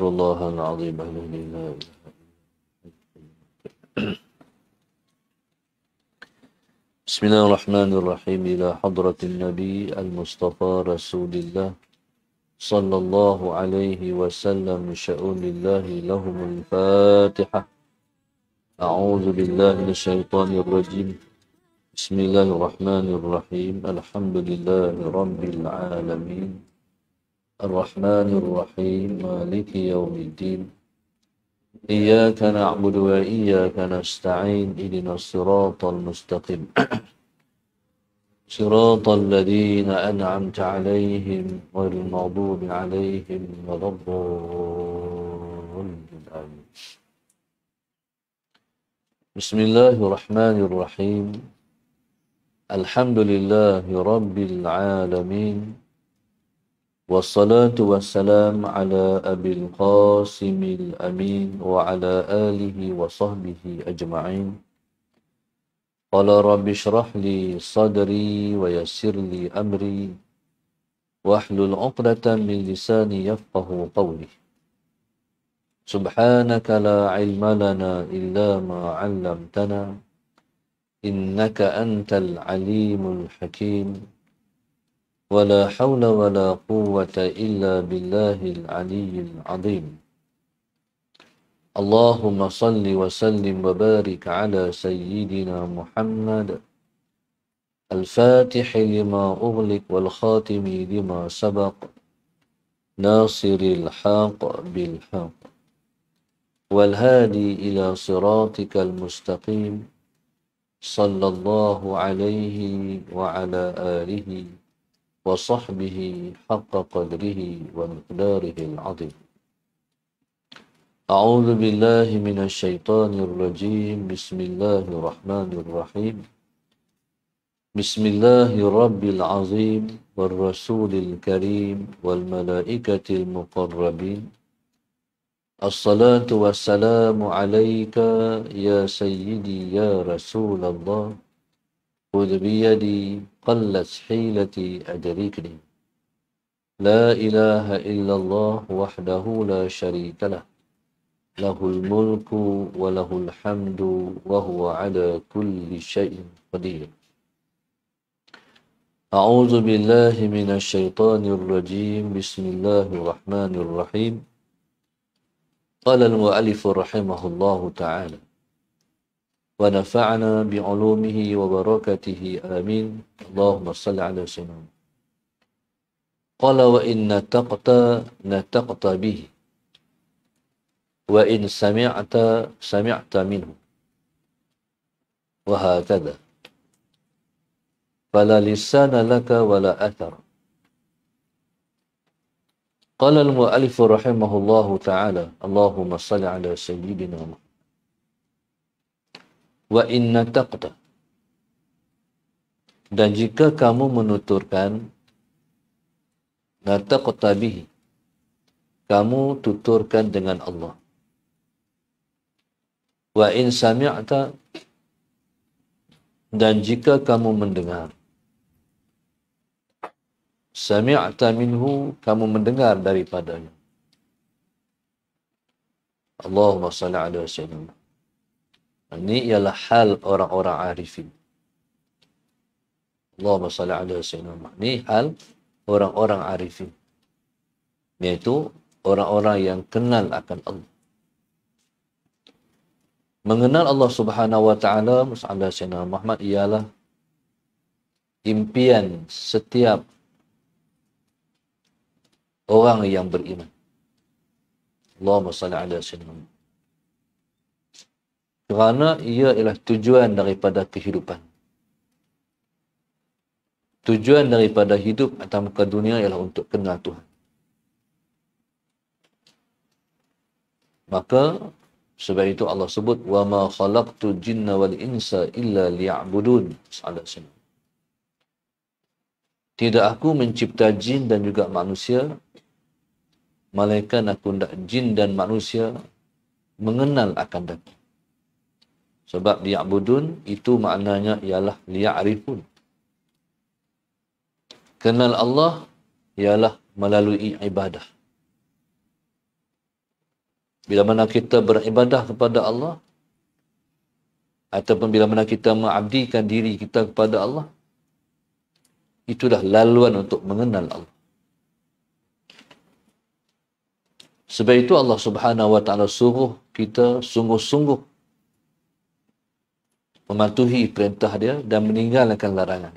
أستغفر الله العظيم بسم الله الرحمن الرحيم إلى حضرة النبي المصطفى رسول الله صلى الله عليه وسلم شؤون الله لهم الفاتحة أعوذ بالله من الشيطان الرجيم بسم الله الرحمن الرحيم الحمد لله رب العالمين الرحمن الرحيم مالك يوم الدين إياك نعبد وإياك نستعين إلينا الصراط المستقيم صراط الذين أنعمت عليهم غير المغضوب عليهم ولا بسم الله الرحمن الرحيم الحمد لله رب العالمين والصلاة والسلام على أبي القاسم الأمين وعلى آله وصحبه أجمعين قال رب اشرح لي صدري ويسر لي أمري واحلل عقدة من لساني يفقه قولي سبحانك لا علم لنا إلا ما علمتنا إنك أنت العليم الحكيم ولا حول ولا قوة إلا بالله العلي العظيم اللهم صل وسلم وبارك على سيدنا محمد الفاتح لما أغلق والخاتم لما سبق ناصر الحق بالحق والهادي إلى صراطك المستقيم صلى الله عليه وعلى آله وصحبه حق قدره ومقداره العظيم أعوذ بالله من الشيطان الرجيم بسم الله الرحمن الرحيم بسم الله الرب العظيم والرسول الكريم والملائكة المقربين الصلاة والسلام عليك يا سيدي يا رسول الله خذ بيدي قلت حيلتي أدركني لا إله إلا الله وحده لا شريك له له الملك وله الحمد وهو على كل شيء قدير أعوذ بالله من الشيطان الرجيم بسم الله الرحمن الرحيم قال المؤلف رحمه الله تعالى ونفعنا بعلومه وبركاته آمين اللهم صل على سيدنا قال وإن نتقت نتقت به وإن سمعت سمعت منه وهكذا فلا لسان لك ولا أثر قال المؤلف رحمه الله تعالى اللهم صل على سيدنا محمد wa inna taqta dan jika kamu menuturkan nataqta bihi kamu tuturkan dengan Allah wa in sami'ta dan jika kamu mendengar sami'ta minhu kamu mendengar daripadanya Allahumma salli ala sayyidina ini ialah hal orang-orang arifin. Allahumma salli ala sayyidina Muhammad. Ini hal orang-orang arifin. Iaitu orang-orang yang kenal akan Allah. Mengenal Allah subhanahu wa ta'ala, Musa'ala Sayyidina Muhammad, ialah impian setiap orang yang beriman. Allahumma salli ala Sayyidina Muhammad kerana ia ialah tujuan daripada kehidupan. Tujuan daripada hidup atau muka dunia ialah untuk kenal Tuhan. Maka sebab itu Allah sebut wa ma khalaqtu jinna wal insa illa liya'budun. Ada sini. Tidak aku mencipta jin dan juga manusia malaikat aku tidak jin dan manusia mengenal akan aku. Sebab liya'budun itu maknanya ialah liya'rifun. Kenal Allah ialah melalui ibadah. Bila mana kita beribadah kepada Allah ataupun bila mana kita mengabdikan diri kita kepada Allah itulah laluan untuk mengenal Allah. Sebab itu Allah Subhanahu Wa Taala suruh kita sungguh-sungguh mematuhi perintah dia dan meninggalkan larangan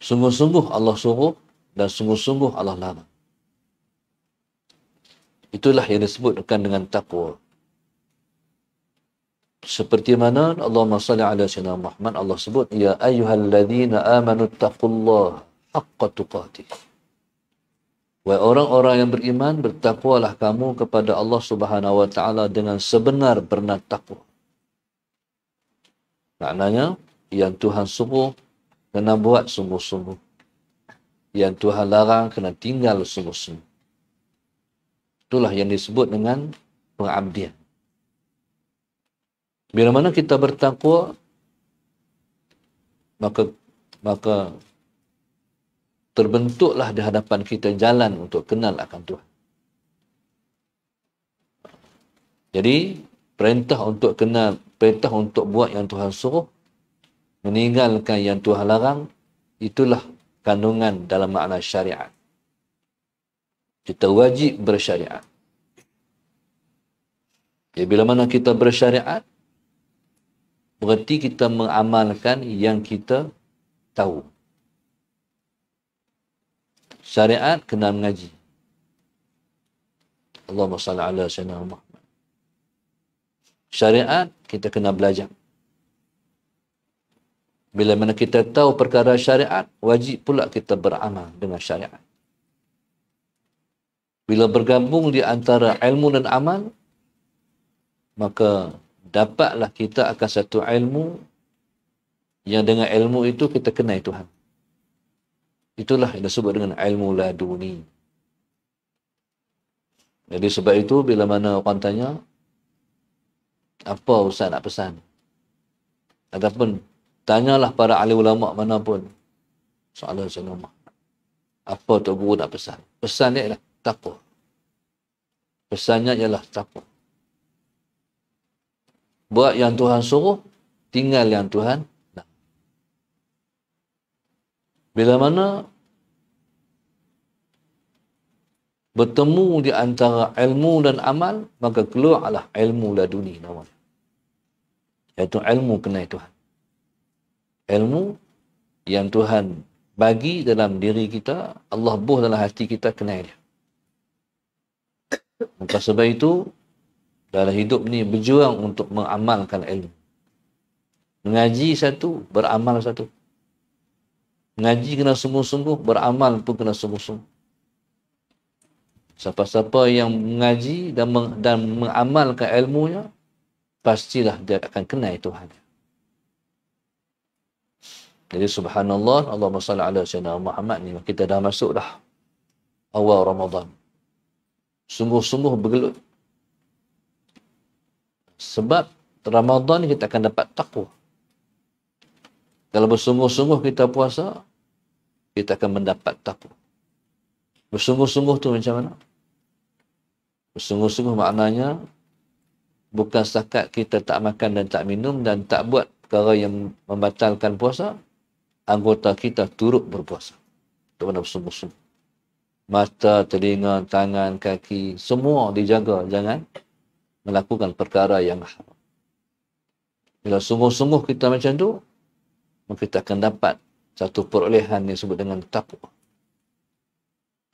Sungguh-sungguh Allah suruh dan sungguh-sungguh Allah larang. Itulah yang disebutkan dengan takwa. Seperti mana Allah SWT ala Sina Muhammad Allah sebut ya ayyuhal ladzina amanu taqullah haqqa tuqatih. Wa orang-orang yang beriman bertakwalah kamu kepada Allah Subhanahu wa taala dengan sebenar bernat takwa. Maknanya, yang Tuhan suruh, kena buat sungguh-sungguh. Yang Tuhan larang, kena tinggal sungguh-sungguh. Itulah yang disebut dengan pengabdian. Bila mana kita bertakwa, maka maka terbentuklah di hadapan kita jalan untuk kenal akan Tuhan. Jadi, perintah untuk kenal perintah untuk buat yang Tuhan suruh, meninggalkan yang Tuhan larang, itulah kandungan dalam makna syariat. Kita wajib bersyariat. Ya, bila mana kita bersyariat, berarti kita mengamalkan yang kita tahu. Syariat kena mengaji. Allahumma salli ala sayyidina Muhammad syariat kita kena belajar bila mana kita tahu perkara syariat wajib pula kita beramal dengan syariat bila bergabung di antara ilmu dan amal maka dapatlah kita akan satu ilmu yang dengan ilmu itu kita kenai Tuhan itulah yang disebut dengan ilmu laduni jadi sebab itu bila mana orang tanya, apa Ustaz nak pesan ataupun tanyalah para ahli ulama mana pun soalan saya apa tu guru nak pesan pesan dia ialah takwa pesannya ialah takut. buat yang Tuhan suruh tinggal yang Tuhan nak bila mana bertemu di antara ilmu dan amal, maka keluarlah ilmu laduni namanya. Iaitu ilmu kenai Tuhan. Ilmu yang Tuhan bagi dalam diri kita, Allah buh dalam hati kita kenai dia. Maka sebab itu, dalam hidup ni berjuang untuk mengamalkan ilmu. Mengaji satu, beramal satu. Mengaji kena sungguh-sungguh, beramal pun kena sungguh-sungguh. Siapa-siapa yang mengaji dan meng, dan mengamalkan ilmunya, pastilah dia akan kenal Tuhan. Jadi subhanallah, Allah SWT ala sayyidina Muhammad ni kita dah masuk dah awal Ramadan. Sungguh-sungguh bergelut. Sebab Ramadan kita akan dapat takwa. Kalau bersungguh-sungguh kita puasa, kita akan mendapat takwa. Bersungguh-sungguh tu macam mana? sungguh-sungguh maknanya bukan setakat kita tak makan dan tak minum dan tak buat perkara yang membatalkan puasa anggota kita turut berpuasa itu mana bersungguh-sungguh mata, telinga, tangan, kaki semua dijaga jangan melakukan perkara yang haram bila sungguh-sungguh kita macam tu maka kita akan dapat satu perolehan yang disebut dengan takwa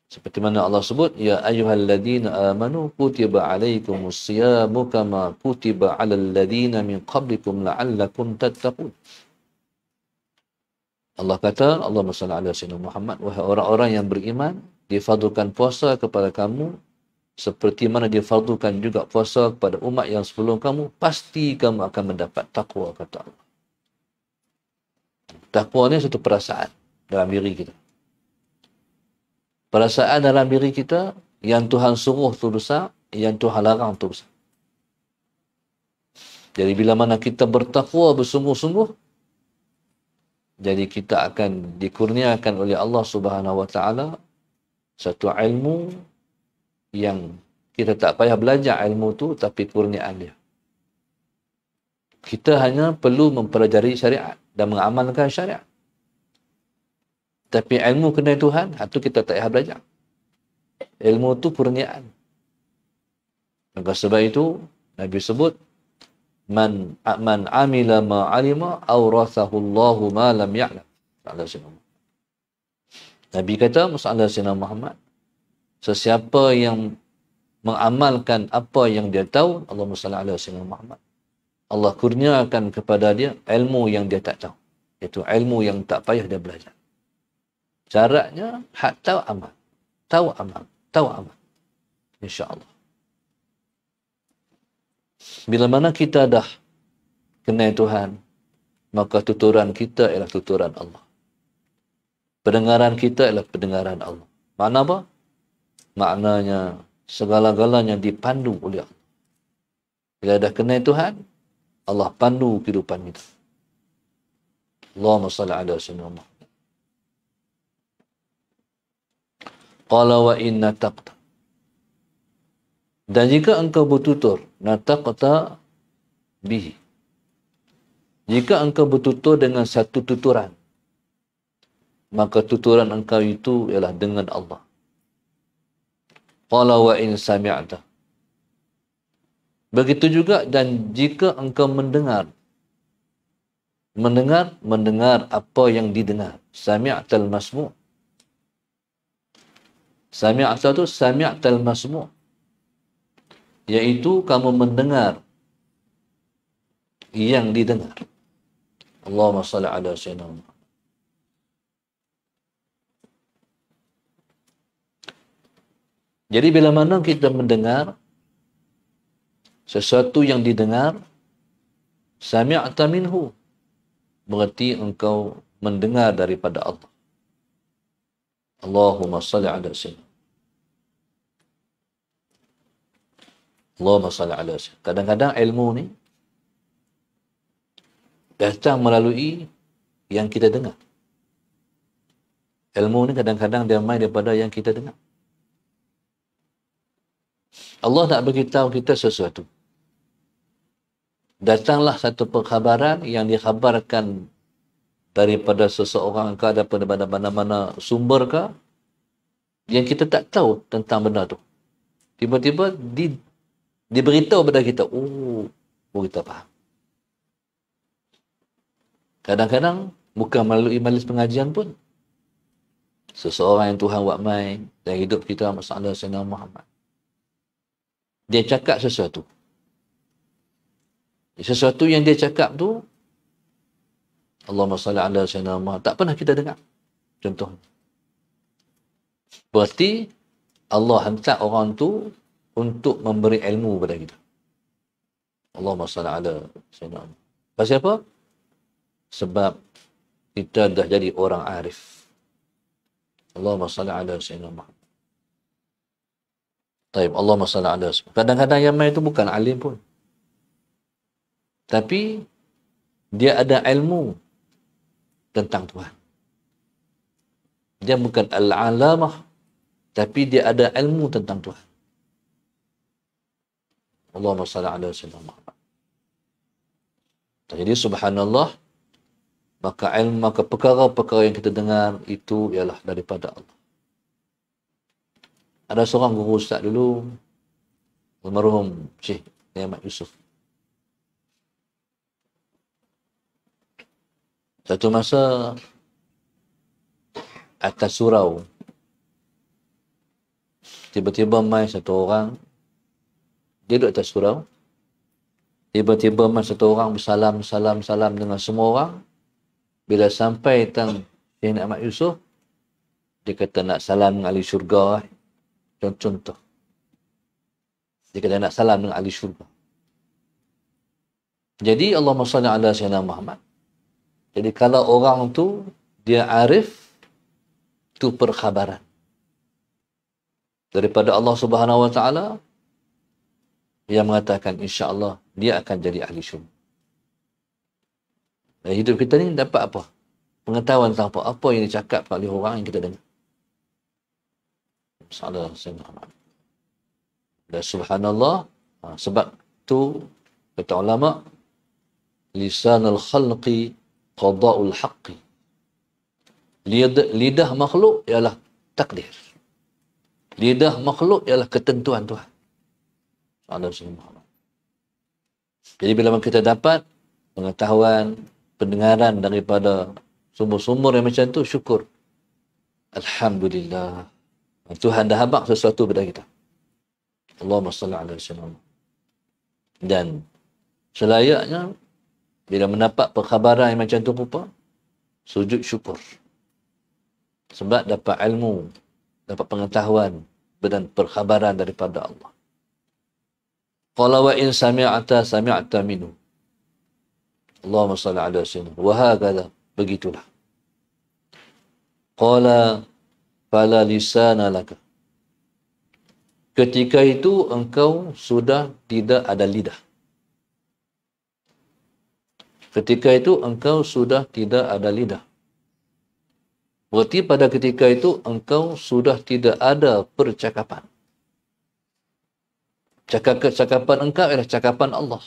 seperti mana Allah sebut, Ya ayuhal ladhina amanu kutiba alaikumus siyamu kama kutiba alal ladhina min qablikum la'allakum tattaqun. Allah kata, Allah SWT, Muhammad, wahai orang-orang yang beriman, difadukan puasa kepada kamu, seperti mana difadukan juga puasa kepada umat yang sebelum kamu, pasti kamu akan mendapat takwa, kata Allah. Takwa ni satu perasaan dalam diri kita perasaan dalam diri kita yang Tuhan suruh tu besar, yang Tuhan larang tu besar. Jadi bila mana kita bertakwa bersungguh-sungguh, jadi kita akan dikurniakan oleh Allah Subhanahu Wa Taala satu ilmu yang kita tak payah belajar ilmu tu tapi kurniaan dia. Kita hanya perlu mempelajari syariat dan mengamalkan syariat. Tapi ilmu kena Tuhan, itu ha, kita tak payah belajar. Ilmu tu kurniaan. Maka sebab itu, Nabi sebut, Man, man amila ma'alima awrathahu Allahu ma lam ya'lam. Sallallahu Nabi kata, Masalah Sina Muhammad, sesiapa yang mengamalkan apa yang dia tahu, Allah Masalah Allah Sina Muhammad. Allah kurniakan kepada dia ilmu yang dia tak tahu. Itu ilmu yang tak payah dia belajar. Syaratnya hak tahu amal. Tahu amal. Tahu amal. InsyaAllah. Bila mana kita dah kenal Tuhan, maka tuturan kita ialah tuturan Allah. Pendengaran kita ialah pendengaran Allah. Makna apa? Maknanya segala-galanya dipandu oleh Allah. Bila dah kenal Tuhan, Allah pandu kehidupan kita. Allahumma salli ala sallallahu alaihi qala wa inna taqta dan jika engkau bertutur nataqta bihi jika engkau bertutur dengan satu tuturan maka tuturan engkau itu ialah dengan Allah qala wa in sami'ta begitu juga dan jika engkau mendengar mendengar mendengar apa yang didengar sami'tal masmu' Sami'ata itu sami'tal masmu' yaitu kamu mendengar yang didengar. Allahumma salli ala sayyidina Jadi bila mana kita mendengar sesuatu yang didengar sami'ta minhu berarti engkau mendengar daripada Allah. Allahumma salli ala sayyidina Allah salli ala sayyidina. Kadang-kadang ilmu ni datang melalui yang kita dengar. Ilmu ni kadang-kadang dia main daripada yang kita dengar. Allah nak beritahu kita sesuatu. Datanglah satu perkhabaran yang dikhabarkan daripada seseorang ke daripada mana-mana sumber ke yang kita tak tahu tentang benda tu. Tiba-tiba di Diberitahu kepada kita, oh, oh kita faham. Kadang-kadang, bukan melalui majlis pengajian pun. Seseorang yang Tuhan buat main, dan hidup kita masalah Sayyidina Muhammad. Dia cakap sesuatu. Sesuatu yang dia cakap tu, Allah salli ala Sayyidina Muhammad, tak pernah kita dengar. Contohnya. Berarti, Allah hantar orang tu untuk memberi ilmu kepada kita. Allahumma salli ala sayyidina apa? Sebab kita dah jadi orang arif. Allahumma salli ala Taib, Allahumma salli ala Kadang-kadang yang main itu bukan alim pun. Tapi dia ada ilmu tentang Tuhan. Dia bukan al-alamah tapi dia ada ilmu tentang Tuhan. Allahumma salli ala sayyidina Muhammad. Jadi subhanallah maka ilmu maka perkara-perkara yang kita dengar itu ialah daripada Allah. Ada seorang guru ustaz dulu almarhum Syekh Nehmat Yusuf. Satu masa atas surau tiba-tiba mai satu orang dia duduk atas surau tiba-tiba masa satu orang bersalam salam salam dengan semua orang bila sampai tang Sayyidina Ahmad Yusuf dia kata nak salam dengan ahli syurga eh. contoh-contoh dia kata nak salam dengan ahli syurga jadi Allah SWT ala Sayyidina Muhammad jadi kalau orang tu dia arif tu perkhabaran daripada Allah Subhanahu wa taala yang mengatakan insya Allah dia akan jadi ahli syurga. Dan hidup kita ni dapat apa? Pengetahuan tentang apa, apa yang dicakap oleh orang yang kita dengar. Dan subhanallah ha, sebab tu kata ulama lisan al khalqi qada'ul haqqi lidah, lidah makhluk ialah takdir lidah makhluk ialah ketentuan Tuhan InsyaAllah semua. Jadi bila kita dapat pengetahuan, pendengaran daripada sumber-sumber yang macam tu, syukur. Alhamdulillah. Tuhan dah habak sesuatu pada kita. Allahumma salli ala sallam. Dan selayaknya bila mendapat perkhabaran yang macam tu pula, sujud syukur. Sebab dapat ilmu, dapat pengetahuan dan perkhabaran daripada Allah. Qala wa in sami'ta sami'ta minu. Allahumma salli ala sayyidina. Wa hakadha. Begitulah. Qala fala lisana laka. Ketika itu engkau sudah tidak ada lidah. Ketika itu engkau sudah tidak ada lidah. Berarti pada ketika itu engkau sudah tidak ada percakapan cakapan engkau ialah cakapan Allah.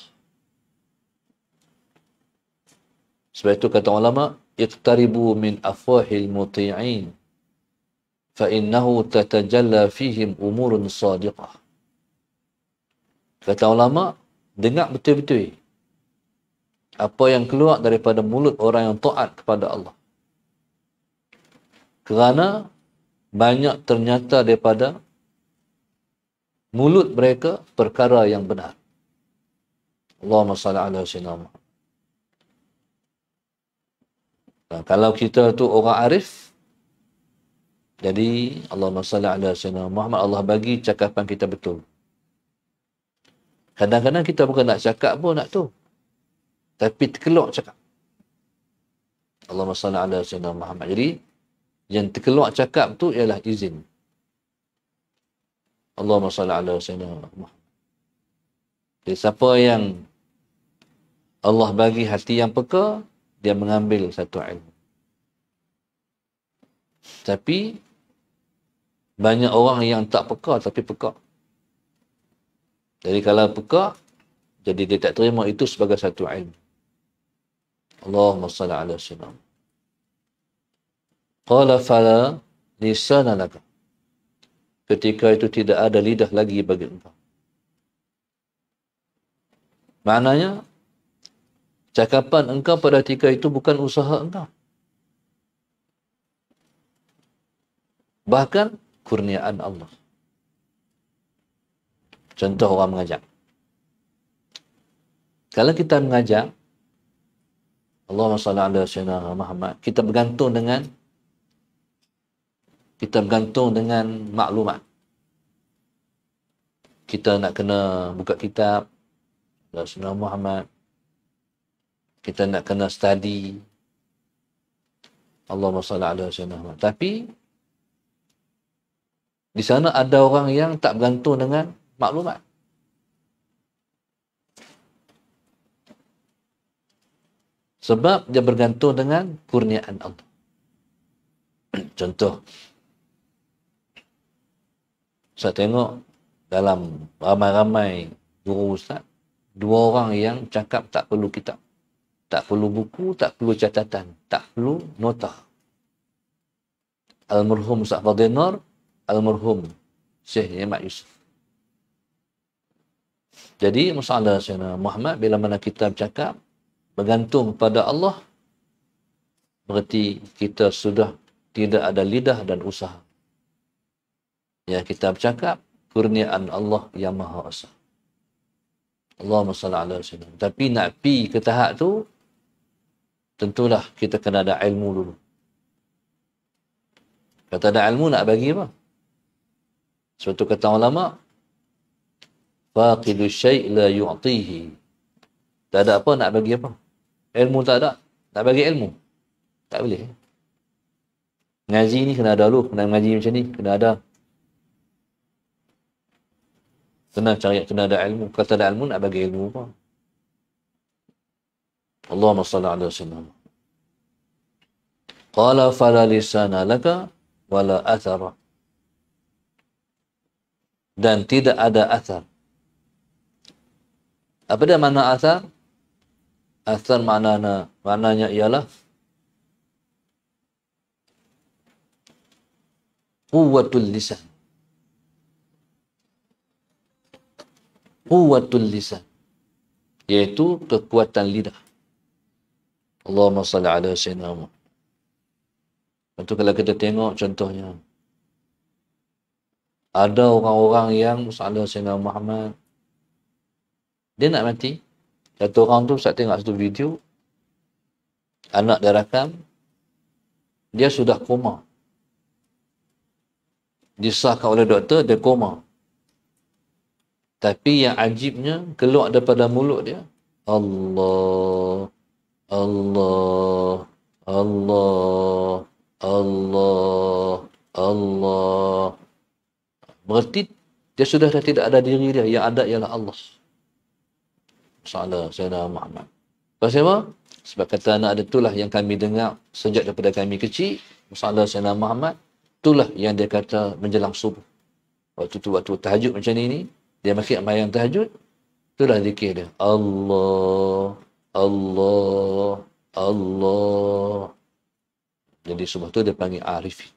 Sebab itu kata ulama, iqtaribu min afwahil muti'in fa innahu tatajalla fihim umurun sadiqah. Kata ulama, dengar betul-betul apa yang keluar daripada mulut orang yang taat kepada Allah. Kerana banyak ternyata daripada mulut mereka perkara yang benar. Allahumma salli ala sayyidina Dan kalau kita tu orang arif jadi Allahumma salli ala sayyidina Muhammad Allah bagi cakapan kita betul. Kadang-kadang kita bukan nak cakap pun nak tu. Tapi terkeluar cakap. Allahumma salli ala sayyidina Muhammad. Jadi yang terkeluar cakap tu ialah izin. Allahumma salli ala sayyidina Muhammad. Jadi siapa yang Allah bagi hati yang peka, dia mengambil satu ilmu. Tapi banyak orang yang tak peka tapi peka. Jadi kalau peka, jadi dia tak terima itu sebagai satu ilmu. Allahumma salli ala sayyidina Muhammad. Qala fala lisanalaka ketika itu tidak ada lidah lagi bagi engkau. Maknanya, cakapan engkau pada ketika itu bukan usaha engkau. Bahkan, kurniaan Allah. Contoh orang mengajak. Kalau kita mengajak, Allah SWT, kita bergantung dengan kita bergantung dengan maklumat. Kita nak kena buka kitab Rasulullah Muhammad. Kita nak kena study Allah salli ala sayyidina Muhammad. Tapi di sana ada orang yang tak bergantung dengan maklumat. Sebab dia bergantung dengan kurniaan Allah. Contoh, saya tengok dalam ramai-ramai guru ustaz dua orang yang cakap tak perlu kitab tak perlu buku tak perlu catatan tak perlu nota almarhum Ustaz Fadinar almarhum Syekh Yamat Yusuf jadi masalah saya Muhammad bila mana kita bercakap bergantung kepada Allah berarti kita sudah tidak ada lidah dan usaha yang kita bercakap kurniaan Allah yang maha esa. Allahumma salli ala sallam. Tapi nak pi ke tahap tu tentulah kita kena ada ilmu dulu. Kata ada ilmu nak bagi apa? Sebab kata ulama faqidu syai' la yu'tihi. Tak ada apa nak bagi apa? Ilmu tak ada, tak bagi ilmu. Tak boleh. Ngaji ni kena ada dulu, kena ngaji macam ni, kena ada Senang cari kena ada ilmu. Kata ada ilmu nak bagi ilmu apa? Allahumma salli ala sallam. Qala fala lisana laka wala athara. Dan tidak ada athar. Apa dia makna athar? Athar maknanya, maknanya ialah kuatul lisan. quwwatul lisan yaitu kekuatan lidah Allahumma salli ala sayyidina Muhammad kalau kita tengok contohnya ada orang-orang yang salah sayyidina Muhammad dia nak mati satu orang tu saya tengok satu video anak dia rakam dia sudah koma disahkan oleh doktor dia koma tapi yang ajibnya keluar daripada mulut dia Allah Allah Allah Allah Allah Berarti dia sudah tidak ada diri dia Yang ada ialah Allah Masalah saya Sayyidina Muhammad Pasal apa? Sebab kata anak ada itulah yang kami dengar Sejak daripada kami kecil Masalah saya Sayyidina Muhammad Itulah yang dia kata menjelang subuh Waktu tu waktu tahajud macam ini dia makin bayang tahajud itulah zikir dia Allah Allah Allah jadi sebab tu dia panggil arifin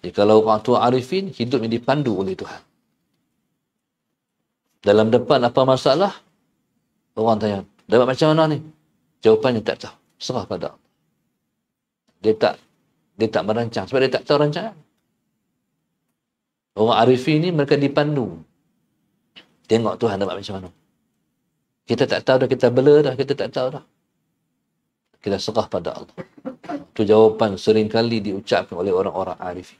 jadi kalau orang tua arifin hidup yang dipandu oleh Tuhan dalam depan apa masalah orang tanya dapat macam mana ni jawapannya tak tahu serah pada dia tak dia tak merancang sebab dia tak tahu rancangan Orang arifin ni mereka dipandu Tengok Tuhan dapat macam mana. Kita tak tahu dah, kita blur dah, kita tak tahu dah. Kita serah pada Allah. Itu jawapan seringkali diucapkan oleh orang-orang arif.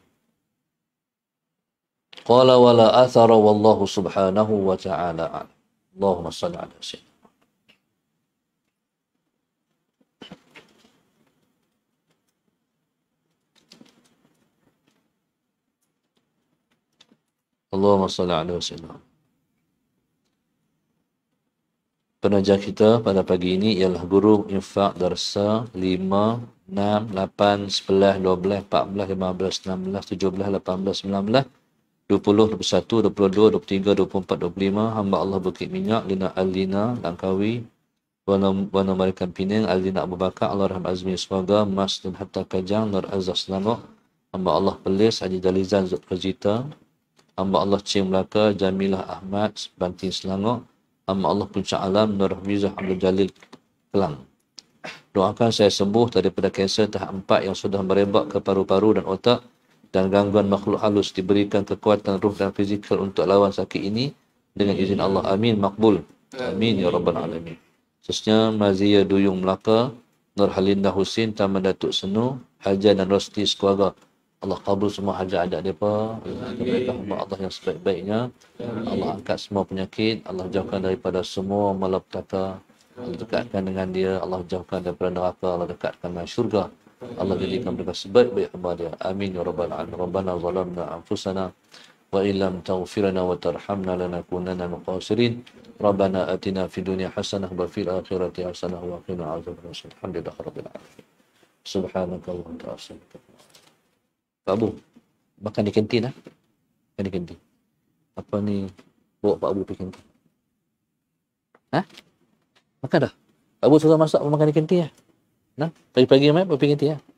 Qala wala athara Allah subhanahu wa ta'ala ala. Allahumma salli ala Allahumma اللهم صل على سيدنا penunjang kita pada pagi ini ialah guru infak darsa 5, 6, 8, 11, 12, 14, 15, 16, 17, 18, 19, 20, 21, 22, 23, 24, 25 hamba Allah Bukit Minyak Lina Alina Langkawi Wana Marikan Pining Alina Abu Bakar Allah Rahman Azmi ya Suwaga Mas Dun Hatta Kajang Nur Azhar Selangor hamba Allah Pelis Haji Dalizan Zut Kajita hamba Allah Cing Melaka Jamilah Ahmad Banting Selangor Amma Allah Puncak Alam Nur Hamizah Abdul Jalil Kelang. Doakan saya sembuh daripada kanser tahap empat yang sudah merebak ke paru-paru dan otak dan gangguan makhluk halus diberikan kekuatan ruh dan fizikal untuk lawan sakit ini dengan izin Allah. Amin. Makbul. Amin. Ya Rabbal Alamin. Sesnya Mazia Duyung Melaka, Nur Halinda Husin, Taman Datuk Senu, Haja dan Rosti Sekuaga. Allah kabul semua hajat-hajat mereka. Kita mereka hamba Allah yang sebaik-baiknya. Allah angkat semua penyakit. Allah jauhkan daripada semua malapetaka. Allah dekatkan dengan dia. Allah jauhkan daripada neraka. Allah dekatkan dengan syurga. Allah jadikan mereka sebaik-baik hamba dia. Amin. Ya Rabbal Alamin. Rabbana zalamna anfusana. Wa illam tawfirana wa tarhamna kunana muqasirin. Rabbana atina fi dunia hasanah wa fil akhirati hasanah wa qina azab. Alhamdulillah. Rabbil Alamin. Subhanakallah. Alhamdulillah. Pak Abu makan di kantin lah makan di kantin apa ni bawa Pak Abu pergi kantin ha? makan dah Pak Abu suruh masak makan di kantin lah nah? pagi-pagi main pergi kantin lah